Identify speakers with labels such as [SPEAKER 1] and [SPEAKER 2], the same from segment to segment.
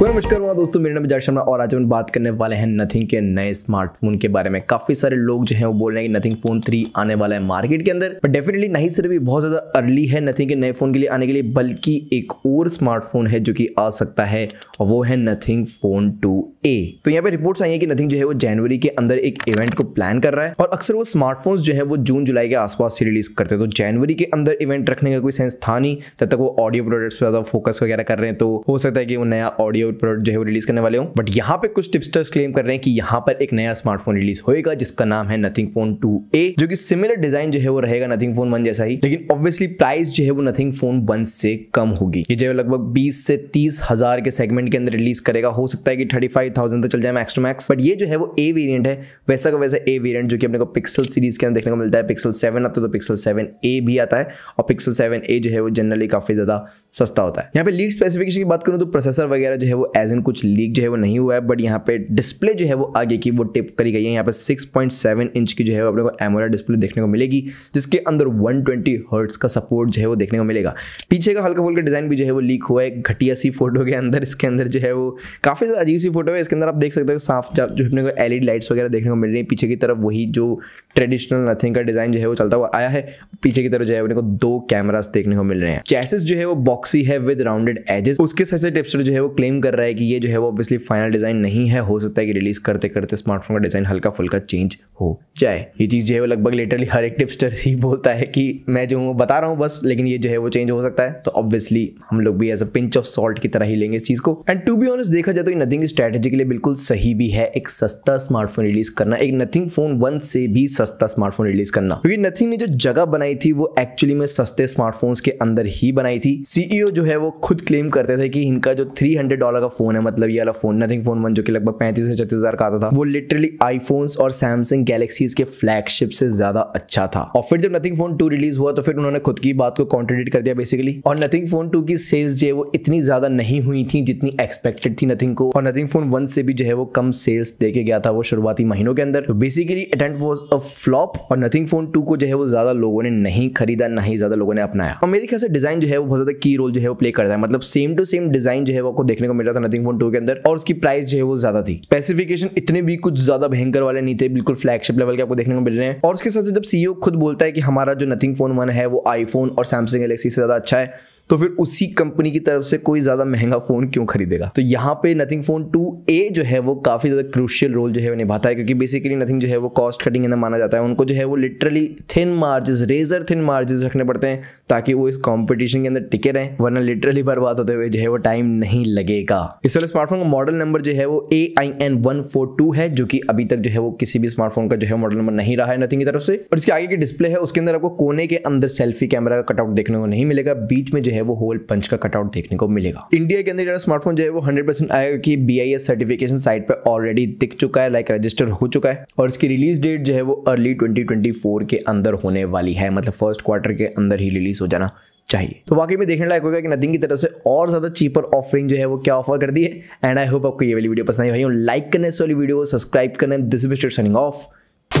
[SPEAKER 1] को नमस्कार हुआ दोस्तों मेरा नाम जय शर्मा और आज हम बात करने वाले हैं नथिंग के नए स्मार्टफोन के बारे में काफी सारे लोग जो है वो बोल रहे हैं कि नथिंग फोन थ्री आने वाला है मार्केट के अंदर बट डेफिनेटली नहीं सिर्फ बहुत ज्यादा अर्ली है नथिंग के नए फोन के लिए आने के लिए बल्कि एक और स्मार्टफोन है जो की आ सकता है और वो है नथिंग फोन टू ए तो यहाँ पे रिपोर्ट आई है कि नथिंग जो है वो जनवरी के अंदर एक इवेंट को प्लान कर रहा है और अक्सर वो स्मार्टफोन जो है वो जून जुलाई के आसपास से रिलीज करते हैं तो जनवरी के अंदर इवेंट रखने का कोई सेंस था नहीं तब तक वो ऑडियो प्रोडक्ट्स पर ज्यादा फोकस वगैरह कर रहे हैं तो हो सकता है कि वो नया ऑडियो जो है वो रिलीज करने वाले हूँ बट यहाँ पे कुछ टिप्सटर्स क्लेम कर रहे हैं कि यहाँ पर एक नया स्मार्टफोन रिलीज होएगा जिसका नाम है नथिंग फोन टू ए जो कि सिमिलर डिजाइन जो है वो रहेगा नथिंग फोन वन जैसा ही लेकिन ऑब्वियसली प्राइस जो है वो नथिंग फोन वन से कम होगी ये जो लगभग बीस से तीस के सेगमेंट के अंदर रिलीज करेगा हो सकता है कि थर्टी फाइव थाउजेंड चल जाए मैक्स टू मैक्स बट ये जो है वो ए वेरियंट है वैसा का वैसा ए वेरियंट जो कि अपने को पिक्सल सीरीज के अंदर देखने को मिलता है पिक्सल सेवन आता है तो पिक्सल सेवन ए भी आता है और पिक्सल सेवन ए जो है वो जनरली काफी ज्यादा सस्ता होता है यहाँ पे लीड स्पेसिफिकेशन की बात करूँ तो प्रोसेसर वगैरह जो है वो एज इन कुछ लीक जो है वो नहीं हुआ है बट यहाँ पे डिस्प्ले जो है वो आगे की वो टिप करी गई है यहाँ पे 6.7 इंच की जो है वो अपने को एमोरा डिस्प्ले देखने को मिलेगी जिसके अंदर 120 ट्वेंटी का सपोर्ट जो है वो देखने को मिलेगा पीछे का हल्का फुल्का डिज़ाइन भी जो है वो लीक हुआ है घटिया सी फोटो के अंदर इसके अंदर जो है वो काफ़ी ज़्यादा अजीब सी फोटो है इसके अंदर आप देख सकते हो साफ जो अपने को एल लाइट्स वगैरह देखने को मिल रही है पीछे की तरफ वही जो ट्रेडिशनल नथिंग का डिज़ाइन जो है वो चलता हुआ आया है पीछे की तरफ जो है अपने को दो कैमरास देखने को मिल रहे हैं चैसेस जो है वो बॉक्सी है विद राउंडेड एजेस उसके सबसे टिप्सर जो है वो क्लेम कर रहा है कि ये जो है वो ऑब्वियसली फाइनल डिज़ाइन नहीं है हो सकता है कि रिलीज करते करते स्मार्टफोन का डिज़ाइन हल्का फुल्का चेंज हो जाए ये चीज़ जो है वो लगभग लेटरली हर एक टिप्सर ही बोलता है कि मैं जो हूँ बता रहा हूँ बस लेकिन ये जो है वो चेंज हो सकता है तो ऑब्वियसली हम लोग भी as a pinch of salt की तरह ही लेंगे इस चीज़ को एंड टू बी ऑनेस्ट देखा जाए तो नथिंग स्ट्रेटेजी के लिए बिल्कुल सही भी है एक सस्ता स्मार्टफोन रिलीज करना एक नथिंग फोन वन से भी सस्ता स्मार्टफोन रिलीज करना क्योंकि नथिंग ने जो जगह बनाई थी वो एक्चुअली में सस्ते स्मार्टफोन के अंदर ही बनाई थी सीईओ e जो है वो खुद क्लेम करते थे कि इनका जो थ्री हंड्रेड डॉलर का फोन है मतलब ये वाला फोन नथिंग फोन वन जो कि लगभग पैंतीस से छत्तीस का आता था वो लिटरली आईफोन्स और सैमसंग गैलेक्सीज के फ्लैगशिप से ज्यादा अच्छा था और फिर जब नथिंग फोन टू रिलीज हुआ तो फिर उन्होंने खुद की बात को कॉन्ट्रोडिट कर दिया बेसिकली और नथिंग फोन टू की सेल्स जो है वो इतनी ज्यादा नहीं हुई थी जितनी एक्सपेक्टेड थी नथिंग को और नथिंग फोन वन से भी जो है वो कम सेल्स देके गया था वो शुरुआती महीनों के अंदर तो basically attempt was a flop और नथिंग फोन टू को जो है वो ज्यादा लोगों ने नहीं खरीदा ना ही ज्यादा लोगों ने अपनाया और तो मेरे ख्याल से डिजाइन जो है वो बहुत ज्यादा की रोल जो है वो प्ले करता है मतलब सेम टू सेम डिजाइन जो है वो देखने को मिल रहा था नथिंग फोन टू के अंदर और उसकी प्राइस जो है वो ज्यादा थी स्पेसिफिकेशन इतने भी कुछ ज्यादा भयंकर वाले नहीं थे बिल्कुल फ्लैगशिप लेवल के आपको देखने को मिल रहे हैं और उसके साथ जब सीईओ खुद बोलता है कि हमारा जो नथिंग फोन वन है वो आईफोन और सैमसंग गैलेक्सी से ज्यादा अच्छा है तो फिर उसी कंपनी की तरफ से कोई ज़्यादा महंगा फ़ोन क्यों खरीदेगा तो यहाँ पे नथिंग फ़ोन टू ए जो है वो काफ़ी ज़्यादा क्रूशियल रोल जो है वो निभाता है क्योंकि बेसिकली नथिंग जो है वो कॉस्ट कटिंग अंदर माना जाता है उनको जो है वो literally thin margins razor thin margins रखने पड़ते हैं ताकि वो इस कॉम्पिटिशन के अंदर टिके रहे वरना लिटरली बर्बाद होते हुए जो है वो टाइम नहीं लगेगा इस वाले स्मार्टफोन का मॉडल नंबर जो है वो A I N one four two है जो कि अभी तक जो है वो किसी भी स्मार्टफोन का जो है मॉडल नंबर नहीं रहा है नथिंग की तरफ से और इसके आगे की डिस्प्ले है उसके अंदर आपको कोने के अंदर सेल्फी कैमरा का कटआउट देखने को नहीं मिलेगा बीच में जो है है वो होल पंच का कटआउट देखने को मिलेगा इंडिया के अंदर जो स्मार्टफोन जो है वो हंड्रेड परसेंट आएगा की B I S certification site पर ऑलरेडी दिख चुका है लाइक like रजिस्टर हो चुका है और इसकी रिलीज डेट जो है वो अर्ली ट्वेंटी ट्वेंटी फोर के अंदर होने वाली है मतलब फर्स्ट क्वार्टर के अंदर ही रिलीज हो जाना चाहिए तो वाकई में देखने लायक होगा कि नथिंग की तरफ से और ज़्यादा चीपर ऑफरिंग जो है वो क्या ऑफर कर दी है एंड आई होप आपको ये वाली वीडियो पसंद आई भाई लाइक करने से वाली वीडियो को सब्सक्राइब करने दिस बिस्टर सनिंग ऑफ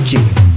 [SPEAKER 1] जी